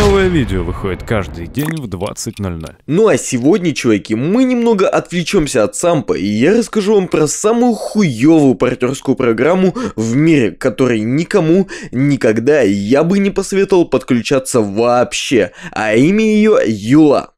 Новое видео выходит каждый день в 20.00. Ну а сегодня, чуваки, мы немного отвлечемся от Сампа, и я расскажу вам про самую хуевую партнерскую программу в мире, которой никому никогда я бы не посоветовал подключаться вообще, а имя ее Юла.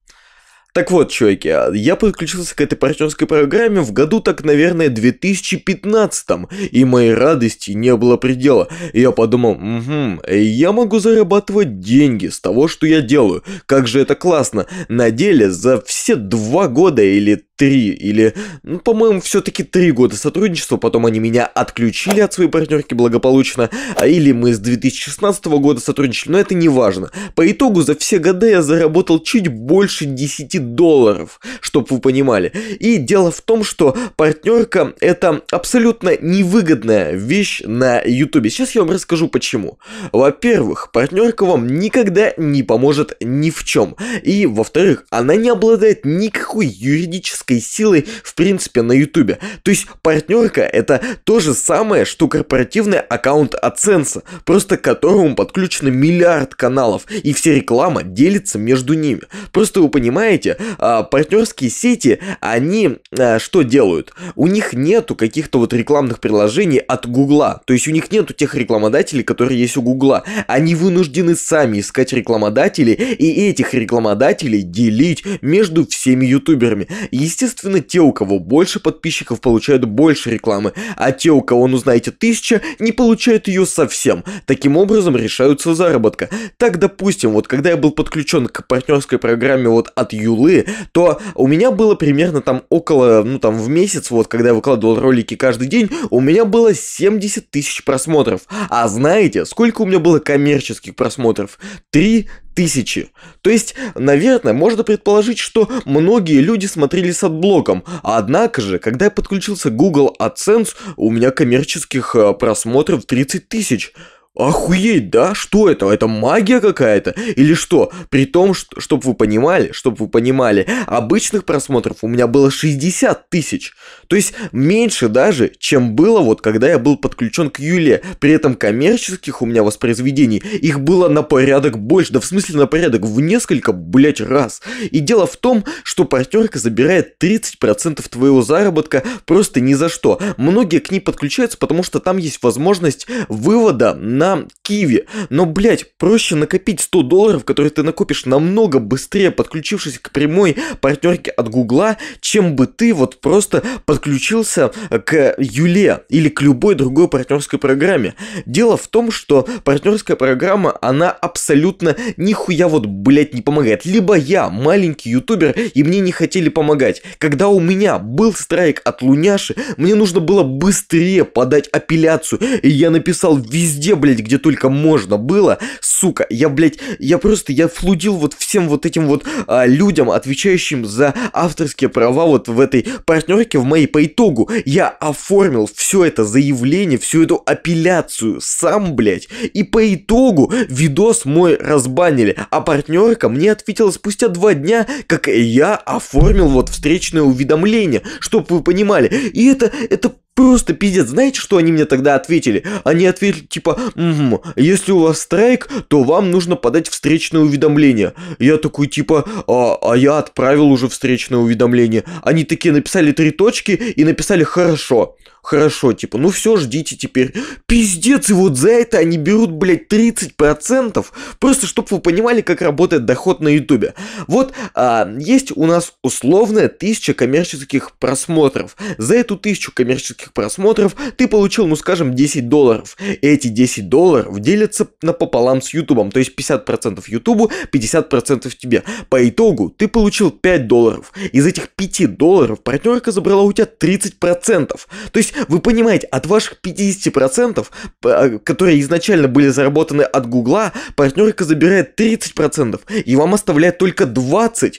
Так вот, чуваки, а, я подключился к этой партнерской программе в году, так, наверное, 2015, и моей радости не было предела. я подумал, угу, я могу зарабатывать деньги с того, что я делаю. Как же это классно. На деле, за все два года или три или, ну, по-моему, все-таки три года сотрудничества, потом они меня отключили от своей партнерки благополучно, а, или мы с 2016 года сотрудничали, но это не важно. По итогу за все года я заработал чуть больше 10 долларов, чтобы вы понимали. И дело в том, что партнерка это абсолютно невыгодная вещь на ютубе. Сейчас я вам расскажу почему. Во-первых, партнерка вам никогда не поможет ни в чем. И во-вторых, она не обладает никакой юридической коммерческой силой, в принципе, на Ютубе, То есть партнерка это то же самое, что корпоративный аккаунт AdSense, просто к которому подключено миллиард каналов, и вся реклама делится между ними. Просто вы понимаете, а, партнерские сети, они а, что делают? У них нету каких-то вот рекламных приложений от Гугла, то есть у них нету тех рекламодателей, которые есть у Гугла. Они вынуждены сами искать рекламодателей и этих рекламодателей делить между всеми ютуберами. Естественно, Естественно, те, у кого больше подписчиков, получают больше рекламы, а те, у кого, ну знаете, тысяча, не получают ее совсем. Таким образом решаются заработка. Так, допустим, вот когда я был подключен к партнерской программе вот от Юлы, то у меня было примерно там около, ну там в месяц, вот когда я выкладывал ролики каждый день, у меня было 70 тысяч просмотров. А знаете, сколько у меня было коммерческих просмотров? 3 тысячи. То есть, наверное, можно предположить, что многие люди смотрели с отблоком, однако же, когда я подключился к Google AdSense, у меня коммерческих э, просмотров 30 тысяч. Охуеть, да? Что это? Это магия какая-то? Или что? При том, что, чтобы вы понимали, чтобы вы понимали, обычных просмотров у меня было 60 тысяч. То есть меньше даже, чем было вот когда я был подключен к Юле. При этом коммерческих у меня воспроизведений, их было на порядок больше, да в смысле на порядок в несколько, блять, раз. И дело в том, что партнерка забирает 30% твоего заработка просто ни за что. Многие к ней подключаются, потому что там есть возможность вывода на Киви. Но, блядь, проще накопить 100 долларов, которые ты накопишь намного быстрее, подключившись к прямой партнерке от Гугла, чем бы ты вот просто подключился к Юле или к любой другой партнерской программе. Дело в том, что партнерская программа, она абсолютно нихуя вот, блядь, не помогает. Либо я маленький ютубер, и мне не хотели помогать. Когда у меня был страйк от Луняши, мне нужно было быстрее подать апелляцию, и я написал везде, блядь, блядь, где только можно было, сука, я, блядь, я просто, я флудил вот всем вот этим вот а, людям, отвечающим за авторские права вот в этой партнерке, в моей по итогу, я оформил все это заявление, всю эту апелляцию сам, блядь, и по итогу видос мой разбанили, а партнерка мне ответила спустя два дня, как я оформил вот встречное уведомление, чтобы вы понимали, и это, это Просто пиздец. Знаете, что они мне тогда ответили? Они ответили, типа, угу, если у вас страйк, то вам нужно подать встречное уведомление. Я такой, типа, а, а я отправил уже встречное уведомление. Они такие написали три точки и написали «хорошо». Хорошо, типа, ну все, ждите теперь. Пиздец, и вот за это они берут, блядь, 30%. Просто, чтобы вы понимали, как работает доход на ютубе. Вот, а, есть у нас условная тысяча коммерческих просмотров. За эту тысячу коммерческих ваших просмотров ты получил, ну скажем, 10 долларов. Эти 10 долларов делятся напополам с Ютубом, то есть 50% Ютубу, 50% тебе. По итогу ты получил 5 долларов. Из этих 5 долларов партнерка забрала у тебя 30%. То есть вы понимаете, от ваших 50%, э, которые изначально были заработаны от Гугла, партнерка забирает 30%, и вам оставляет только 20%.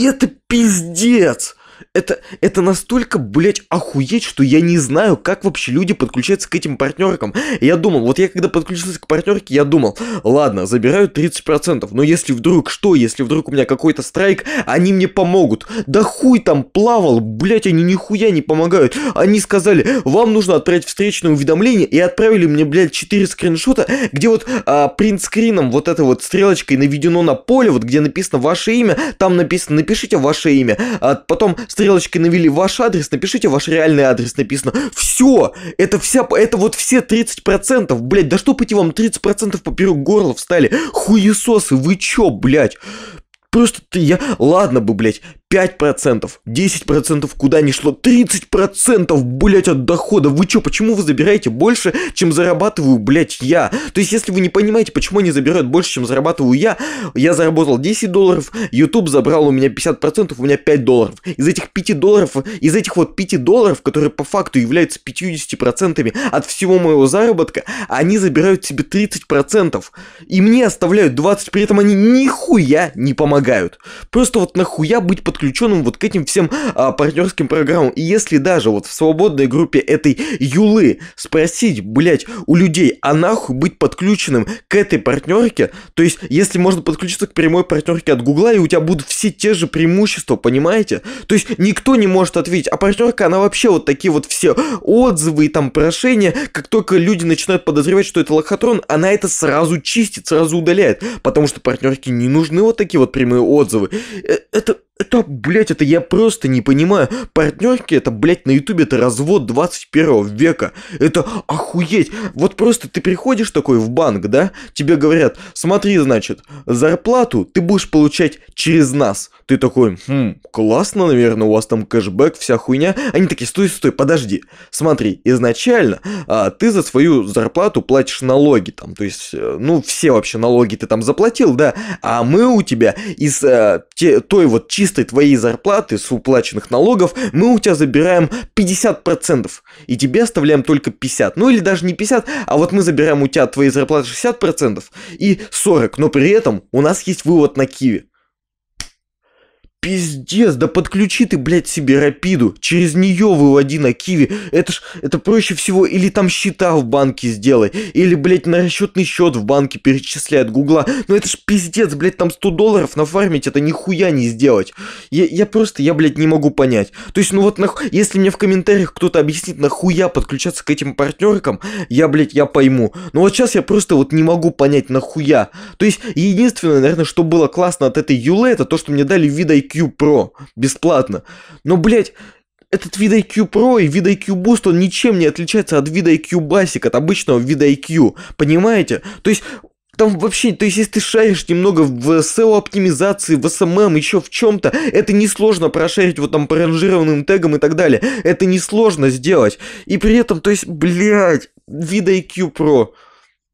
Это пиздец! это, это настолько, блядь, охуеть, что я не знаю, как вообще люди подключаются к этим партнеркам. Я думал, вот я когда подключился к партнерке, я думал, ладно, забираю 30%, но если вдруг что, если вдруг у меня какой-то страйк, они мне помогут. Да хуй там плавал, блядь, они нихуя не помогают. Они сказали, вам нужно отправить встречное уведомление, и отправили мне, блядь, 4 скриншота, где вот а, принтскрином вот этой вот стрелочкой наведено на поле, вот где написано ваше имя, там написано напишите ваше имя, а потом Стрелочки навели ваш адрес, напишите ваш реальный адрес, написано. Все, это вся, это вот все 30%, блядь, да что пойти вам 30% поперек горла встали? Хуесосы, вы чё, блядь? Просто ты, я, ладно бы, блядь, 5%, 10% куда ни шло, 30% блять от дохода. Вы чё, почему вы забираете больше, чем зарабатываю, блять, я? То есть, если вы не понимаете, почему они забирают больше, чем зарабатываю я, я заработал 10 долларов, YouTube забрал у меня 50%, у меня 5 долларов. Из этих 5 долларов, из этих вот 5 долларов, которые по факту являются 50% от всего моего заработка, они забирают себе 30%. И мне оставляют 20, при этом они нихуя не помогают. Просто вот нахуя быть под подключенным вот к этим всем а, партнерским программам. И если даже вот в свободной группе этой Юлы спросить, блять, у людей, а нахуй быть подключенным к этой партнерке, то есть если можно подключиться к прямой партнерке от Гугла, и у тебя будут все те же преимущества, понимаете? То есть никто не может ответить, а партнерка, она вообще вот такие вот все отзывы и там прошения, как только люди начинают подозревать, что это лохотрон, она это сразу чистит, сразу удаляет, потому что партнерки не нужны вот такие вот прямые отзывы. Э, это, это блядь, это я просто не понимаю. Партнерки это, блядь, на ютубе это развод 21 века. Это охуеть. Вот просто ты приходишь такой в банк, да, тебе говорят, смотри, значит, зарплату ты будешь получать через нас. Ты такой, хм, классно, наверное, у вас там кэшбэк, вся хуйня. Они такие, стой, стой, подожди. Смотри, изначально а, ты за свою зарплату платишь налоги там, то есть, э, ну, все вообще налоги ты там заплатил, да, а мы у тебя из э, те, той вот чистой твоей зарплаты с уплаченных налогов мы у тебя забираем 50%, и тебе оставляем только 50. Ну или даже не 50, а вот мы забираем у тебя твои зарплаты 60% и 40, но при этом у нас есть вывод на Киви пиздец, да подключи ты, блядь, себе рапиду, через нее выводи на Киви, это ж, это проще всего, или там счета в банке сделай, или, блядь, на расчетный счет в банке перечисляй Гугла, ну это ж пиздец, блядь, там 100 долларов нафармить, это нихуя не сделать, я, я просто, я, блядь, не могу понять, то есть, ну вот, нах... если мне в комментариях кто-то объяснит, нахуя подключаться к этим партнеркам, я, блядь, я пойму, но вот сейчас я просто вот не могу понять, нахуя, то есть, единственное, наверное, что было классно от этой Юлы, это то, что мне дали вид IQ, IQ Pro бесплатно. Но, блядь, этот вид IQ Pro и вид IQ Boost, он ничем не отличается от вида IQ Basic, от обычного вида IQ, понимаете? То есть, там вообще, то есть, если ты шаришь немного в SEO-оптимизации, в SMM, еще в чем-то, это несложно прошарить вот там по ранжированным тегам и так далее. Это несложно сделать. И при этом, то есть, блядь, вид IQ Pro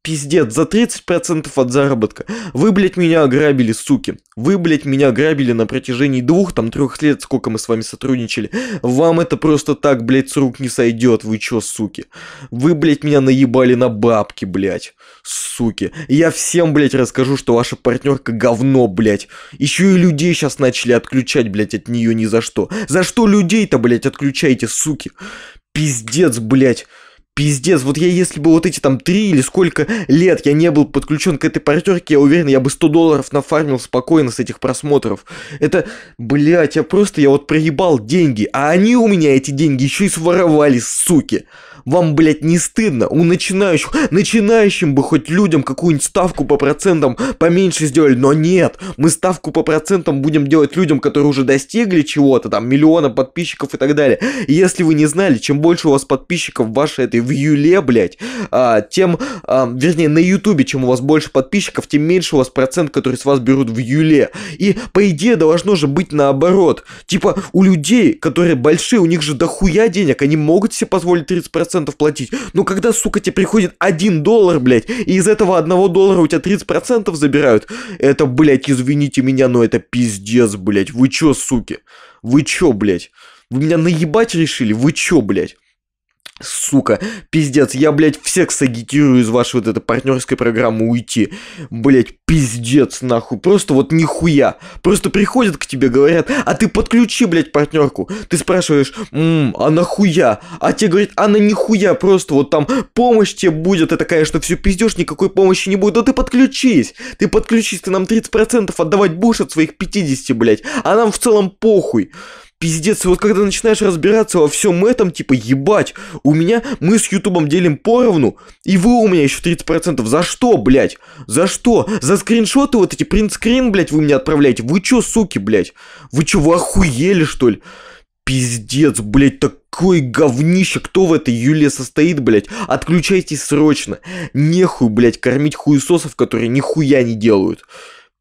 пиздец, за 30% от заработка. Вы, блядь, меня ограбили, суки. Вы, блядь, меня ограбили на протяжении двух, там, трех лет, сколько мы с вами сотрудничали. Вам это просто так, блядь, с рук не сойдет, вы чё, суки? Вы, блядь, меня наебали на бабки, блядь, суки. Я всем, блядь, расскажу, что ваша партнерка говно, блядь. Еще и людей сейчас начали отключать, блядь, от нее ни за что. За что людей-то, блядь, отключаете, суки? Пиздец, блядь пиздец, вот я если бы вот эти там три или сколько лет я не был подключен к этой партерке, я уверен, я бы 100 долларов нафармил спокойно с этих просмотров. Это, блядь, я просто, я вот проебал деньги, а они у меня эти деньги еще и своровали, суки. Вам, блядь, не стыдно? У начинающих, начинающим бы хоть людям какую-нибудь ставку по процентам поменьше сделали, но нет, мы ставку по процентам будем делать людям, которые уже достигли чего-то, там, миллиона подписчиков и так далее. И если вы не знали, чем больше у вас подписчиков в вашей этой в июле, блядь, а, тем, а, вернее, на ютубе, чем у вас больше подписчиков, тем меньше у вас процент, который с вас берут в июле. И, по идее, должно же быть наоборот. Типа, у людей, которые большие, у них же дохуя денег, они могут себе позволить 30% платить. Но когда, сука, тебе приходит 1 доллар, блядь, и из этого 1 доллара у тебя 30% забирают, это, блядь, извините меня, но это пиздец, блядь. Вы чё, суки? Вы чё, блядь? Вы меня наебать решили? Вы чё, блядь? Сука, пиздец, я, блядь, всех сагитирую из вашей вот этой партнерской программы уйти. Блядь, пиздец, нахуй, просто вот нихуя. Просто приходят к тебе, говорят, а ты подключи, блядь, партнерку. Ты спрашиваешь, ммм, а нахуя? А тебе говорят, а на нихуя, просто вот там помощь тебе будет. Это, конечно, все пиздешь, никакой помощи не будет. Да ты подключись, ты подключись, ты нам 30% отдавать будешь от своих 50, блядь. А нам в целом похуй пиздец, вот когда начинаешь разбираться во всем этом, типа, ебать, у меня, мы с Ютубом делим поровну, и вы у меня еще 30%, за что, блядь, за что, за скриншоты вот эти, принтскрин, блядь, вы мне отправляете, вы чё, суки, блядь, вы чё, вы охуели, что ли? Пиздец, блядь, такое говнище, кто в этой Юле состоит, блядь? Отключайтесь срочно. Нехуй, блядь, кормить хуесосов, которые нихуя не делают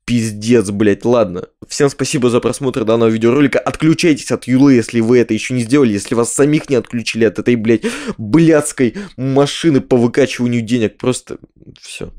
пиздец, блять. ладно. Всем спасибо за просмотр данного видеоролика. Отключайтесь от Юлы, если вы это еще не сделали, если вас самих не отключили от этой, блять, блядской машины по выкачиванию денег. Просто все.